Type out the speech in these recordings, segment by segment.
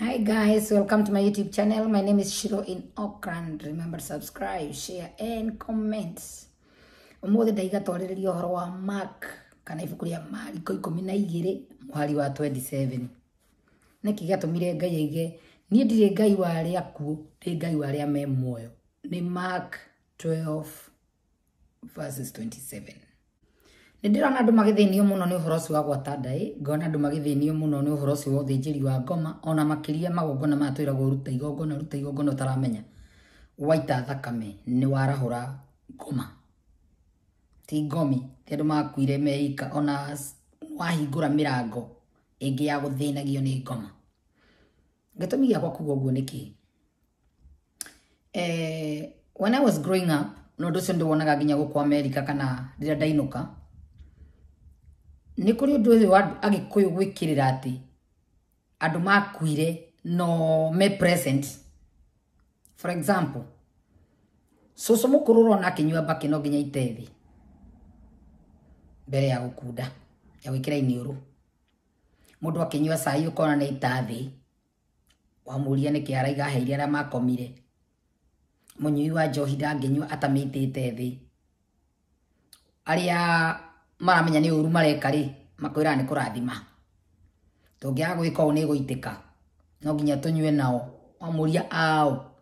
Hi guys, welcome to my YouTube channel. My name is Shiro in Auckland. Remember subscribe, share and comment. Umuthi ndaigatorĩrĩria ũhoro wa Mark kana ibuku rĩa Mariko ikũmi na igĩrĩ mũhari wa 27. Nĩkĩ gĩatũmire Ngai oige niĩ ndirĩ Ngai wa arĩa akuũ, ndĩ Ngai wa arĩa me muoyo. ni Mark 12 verses 27 nä ndä rona andå magäthänio må no nä å horo å wa gwata ndaä ngona andå magäthänio må no nä å horo å wa å thä wa ngoma ona makä magongona maya twä ruta igongona ruta igongona å waita thakame nä warahå ngoma ti ngomi ti andå makuire meika ona wahingå ra mä ya gå thä ngoma gä tå kuga å guo eh, when i was growing up na å ndå wonaga nginya gå kå amerika kana rä rä a ndainå nä kå rä å ndå å yå agä kå yå gwä kä rä ra atä andå makuire no me present for example cucu må kå rå rona akä nyua mbakä no nginya itethi mbere ya gå kunda ya gwä kä ra å rå må ndå akä nyua cai å kona nä itathä wamå ria nä kä araiga heire arä a makomire må nyui wa njohi ndangä nyua atamä itä te thä arä a maramenya nä å ru mareka rä makwä nä kå rathima tå ngä aga gwä ka å nä gå itä ka no nginya tå nyue nao mamå ria ao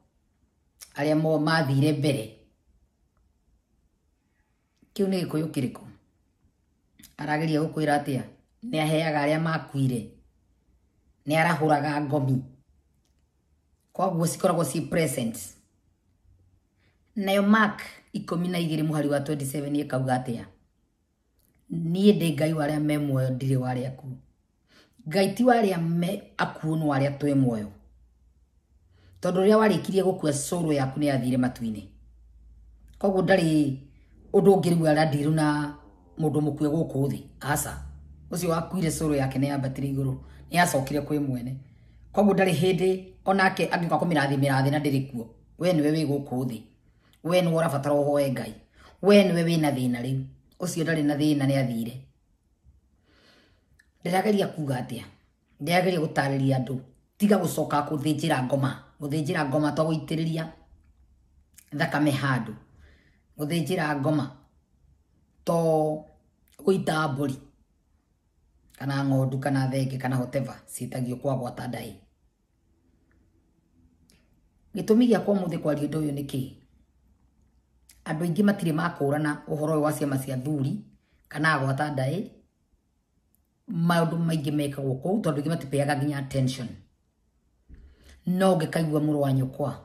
arä a mathire mbere kä u nä gä kå yå kä rä kå arageria gå kwä ra atä nä aheaga arä a makuire nä arahå raga ngomi koguo cikoragwo ci present nayo mark ikå mi na igä rä må hari wa 27 ä kauga atä nindngai ara memyri ti warä a maku n arä a tw myo tondå ä rä a warä kirie gå kua r yaku nä yathire matuinä koguo ndnå rå åhå iwakireyake näyambatir gå råäokie kwmwene kogu ndrhndää rathirath na drkuåeårabat ea näwe wä na thä na rä u ucio ndarä na thä na nä athire ndärageria kuga atä a ndärageria gå tarä ria andå tiga gå coka gå thä njä ra ngoma gå thä ra ngoma twagå itä rä ria thakame handå gå thä njä ra ngoma to gå ita mbåri kana ng'ondu kana thenge kana hoteva ciitagio kwa gwata ndaä gä tå mi gä akwa må thä kwaria ndå å yå nä kä andå aingä matirä makårana å horo wa ciama cia thuri kana agwata ndaä ndå maingi mekagwo kuu tondu ingi matipeaga nginya attention no ngikaigua muru wa nyukwa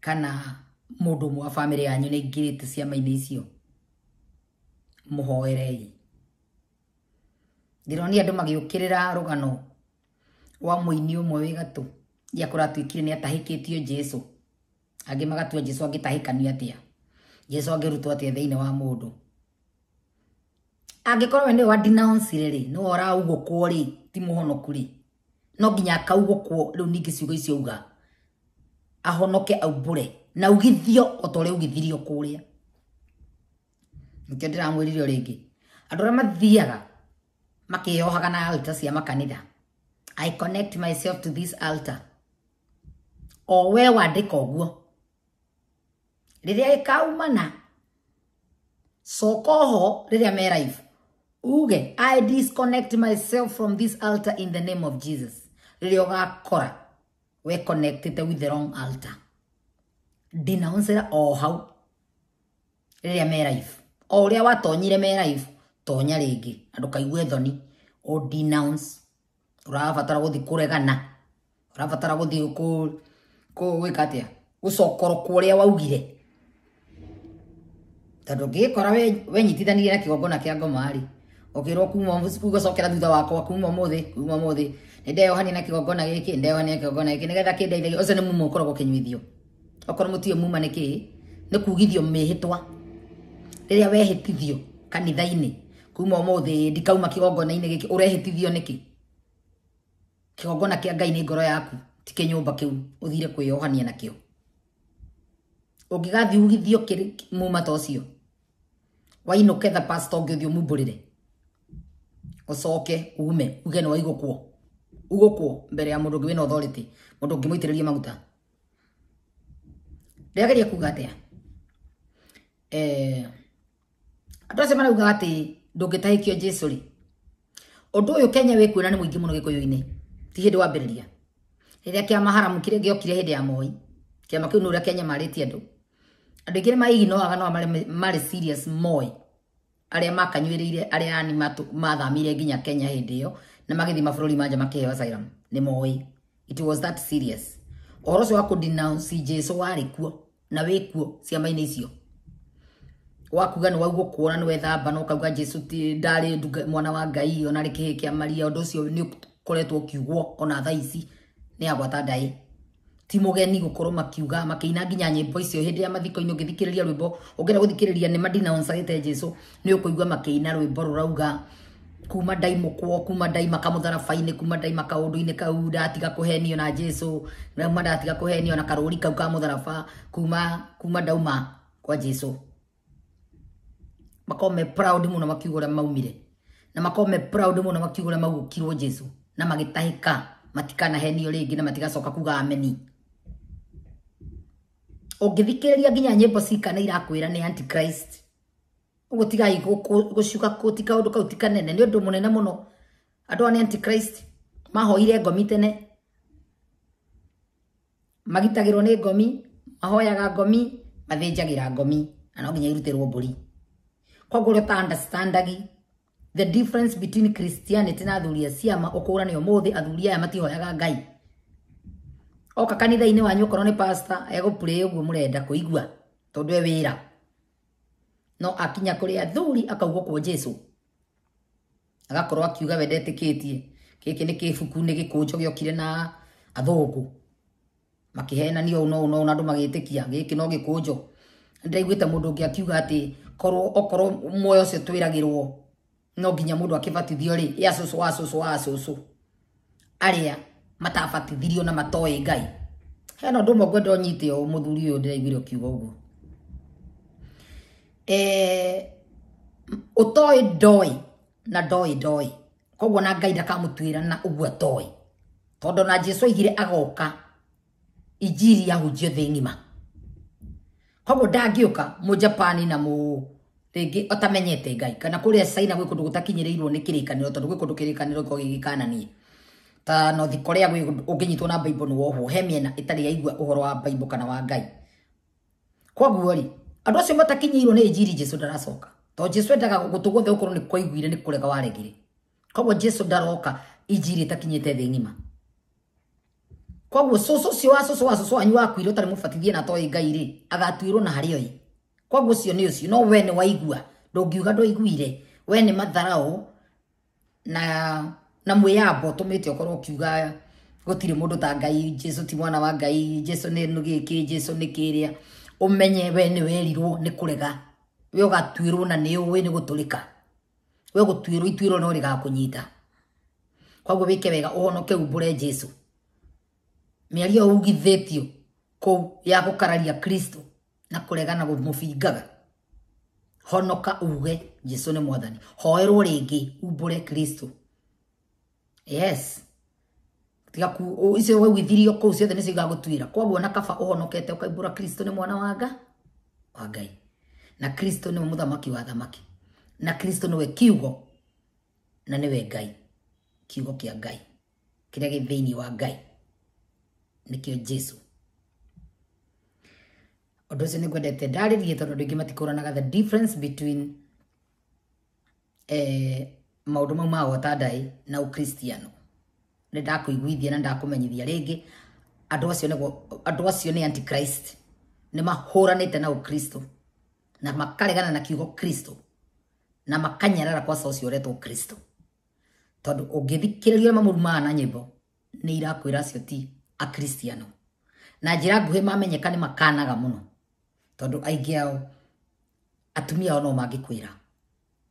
kana mundu mwa family yanyu rä ingirite ciama-ini icio muhoerei ndironia andu magiukirira rugano wa muini umwe wi gatu ya kuratuikire ni atahikitio jesu angi magatua jesu angitahikanio atia jesu angirutwo atia thiini wa mundu angikorwo ni wa denounce ri ni wora kwo rä ti muhonoku ri no nginya rä u ningä ciugo icio uga ahonoke aumbure na ugithio o ta uria ugithirio kuria nikio ndiramwirire o ringi andu aria mathiaga makiohaga na alta cia makanitha i connect myself to this altar o we å guo rä ikaumana coka oho riria me live uge i disconnect myself from this altar in the name of jesus å gakora we connected with the wrong altar ndinauncira o hau rä a live o uria watonyire me live tonya ringi na ndukaigue thoni o denounce urabatara guthi kuregana urabatara guthi ku ku wikatia gucokoro kuria waugire tondu ngikora kora we na kigongona kia ngoma ri ukirwo kuma gũcokera thutha wakwa kuma muthi kuma muthi nindeyohania na kigongona giki ndeyohania na kigongona giki nigetha kindeithagia ũcio nĩ mumo ũkoragwo ũkĩnyuithio okorwo mũtio muma nĩ kĩĩ nĩ kugithio mĩhĩtwa rĩrĩa wehĩtithio kanitha-inĩ kuma ũmũthĩ ndikauma kigongona-inĩ gĩkĩ ũrehĩtithio nĩkĩ kigongona kĩa ngai nĩ ngoro yaku ti kĩnyũmba kĩu ũthire kwĩyohania nakĩo ũngĩgathiugithio muma ta ũcio wainuke the past onge uthio mumburire ucoke ume uge no ugo kuo mbere ya mundu ngiwina authority mundu ngimuitiriria maguta ndirageria kuga atia eh andu semana marauga ati ndungitahikio jesu ri undu uyu kenya wikwina ni muingi muno gikuyu-ini ti hindi wambiriria riria kia haramu kiria giokire hindi ya moi kia makiu ni uria kenya maritie andu andå aingä rä maigi noaga no marä serious moe arä a makanyuä ire arä a ani mathamire nginya kenya hä ndä ä yo na magä thiä mabå manja makä heo asylum nä moä it was that serious ũhoro ũcio wa kũdenounce jesu warĩ kuo na wĩ kuo ciama-inĩ icio wakuga nĩ waigwo kuona nĩ wethamba na kauga jesu ndarĩ mwana wa ngai ona rĩ kĩhĩ kĩa maria ũndũ ũcio nĩ ũkoretwo ũkiugwo ona thaa ici nĩ agwata ndaĩ ti mugeni gukorwo makiuga makiina nginya nyimbo icio hindi ya mathiko-ini ungithikiriria rwimbo ungienda guthikiriria ni madinaonsagite jesu ni ukuigua makiina rwimbo rurauga kuma ndai mukwo kuma ndai makamutharaba-ini kuma ndai makaundu-ini kau ndatiga kuhenio na jesu nauma ndatiga kuhenio na karuri kau ka mutharaba kuma kuma ndauma kwa jesu makorwo me proud muno makiuga uria maumire na makorwo me proud muno makiuga uria maugukirwo jesu na magitahika matikanahenio ringi na matigacoka kuga ameni ungithikiriria nginya nyimbo cikana irakwira ni antichrist uguo tigai gucuka ti kaundu kau ti kanene ni undu munene muno andu ni antichrist mahoire ngomi tene magitagirwo ni ngomi mahoyaga ngomi mathinjagira ngomi na no nginya irutirwo mburi koguo ria utaandastandagi the difference between christianity na athuri a ciama ukura ni umuthi athuri aya matihoyaga ngai oka kanitha-inĩ wanyu okorwo nĩ pasta egũpurĩ ũguo mũrenda kũigua tondũ e wĩra no akinya kũrĩ athuri akaugwo kwo jesu agakorwo akiuga we ndetĩkĩtie gĩkĩ nĩ kĩbuku nĩ gĩkũnjo gĩokire na athũngũ makĩhenania ũ noũ noũ na andũ magĩtĩkia gĩkĩ no gĩkũnjo ndĩraiguĩte mũndũ ũngĩ akiuga atĩ korwo okorwo muoyo ũcio twĩragĩrwo no nginya mũndũ akĩbatithio rĩ ĩ acũcũ wa acũcũ wa acũcũ arĩa matabatithirio na matoĩ ngai hena ũndũ ũmwe ngwenda nyite o mũthuri ũyũ ndĩraiguire ũkiuga ũguo ũtoĩ ndoĩ na ndoĩ ndoĩ koguo na ngai ndakamũtuĩra na ũguo toi tondũ na jesu aigire agoka injiri yahunjio thĩ ng'ima koguo ndangĩũka mũjapani na mu rĩngĩ otamenyete ngai kana kũrĩa caina gwĩ kũndũ gũtakinyĩrĩirwo nĩ kĩrĩkanĩro tondũ gwĩ kũndũ kĩrĩkanĩro gĩkoragwo gĩgĩkananie ta nothi korea ũngĩnyitwo na Bible nĩ woho he mĩena ĩtarĩ yaigua uhoro wa Bible kana wa ngai kwaguo rĩ andå acio matakinyĩirwo nĩ njiri jesu ndaracoka to jesu endaga gũtå guothe ũkorwo nĩ kwaiguire nĩ kũrega waregire koguo jesu ndaroka injiri ĩtakinyĩte thĩ ng'ima koguo soso si wa soso wa cũcũ wanyu wakuire ũtarĩ mũbatithie na atoĩ ngai rĩ agatuĩrwo na harĩa kwa koguo ũcio nĩ ũcio no we nĩ waigua ndũngiuga ndwaiguire we nĩ matharaũ na na mwiyambo tumite ukorwo ukiuga gutire mundu ta ngai jesu ti mwana wa ngai jesu ni nugiki jesu ni kiria umenye we ni werirwo ni kurega we ugatwirwo na ni uwe ni guturika we gutwirwo itwiro no rigakunyita koguo wike wega uhonoke umbure jesu mĩario ugithĩtio kũu ya gũkararia kristo na kũregana gũmũbingaga honoka uge jesu nĩ mwathani hoerwo rĩngĩ umbũre kristo yes tigaku icio we withirio kå u ciothe nä cio igagå tuä ra koguo na kaba å honokete å kaimbå ra kristo nä mwana waga wa ngai na kristo nä we må thamaki wa thamaki na kristo nä we kiugo na nä we ngai kiugo kä ngai kä rä a wa ngai nä kä jesu å ndå å cio nä ngwendete ndarä rie tondå andå aingä matikå ranaga the difference between eh, maudu mau ma watandai na ukristiano nä ndakwiguithia na ndakåmenyithia rä ngä andå acio nä antichrist nä mahå ranä te na ukristo na makaregana na kiugo kristo na makanyarara kwa socio retwo kristo tondå å ngä thikä rä ria mamå na nyä mbo nä irakwä ra acio ti akristiano na jira ra nguhä mamenyeka nä makanaga må no tondå aingä ao atumia ao no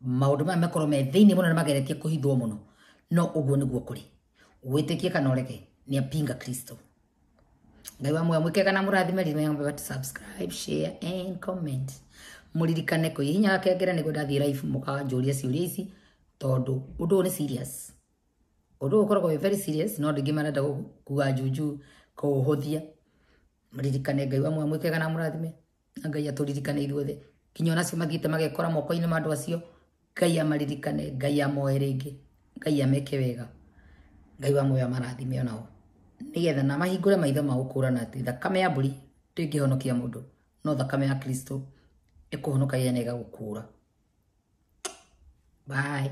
maudu maya makorwo me thiini muno na mageretie kuhithwo muno no uguo niguo kuri witikie kana ureke ni apinga kristo ngai wa moyo mwikega na murathime remember to subscribe share and comment muririkane kwihinya kengera niguo live muka njuria ciuria ici tondu undu ni serious undu ukoragwo wi very serious no ndingi marenda kuga juju kuuhuthia muririkane ngai wa moyo mwike kana murathime na ngai aturirikane ithuothe kinyona onacio mathiite magekora moko-inĩ ma andũ acio ngai amaririkane ngai amoe rĩngĩ ngai ameke wega ngai wa muoya marathime onao nigetha na mahingũre maitho ma gũkũũrana atĩ thakame ya mbũri ndĩngĩhonokia mũndũ no thakame ya kristo ĩkũhonokagia na ĩgagũkũũra bye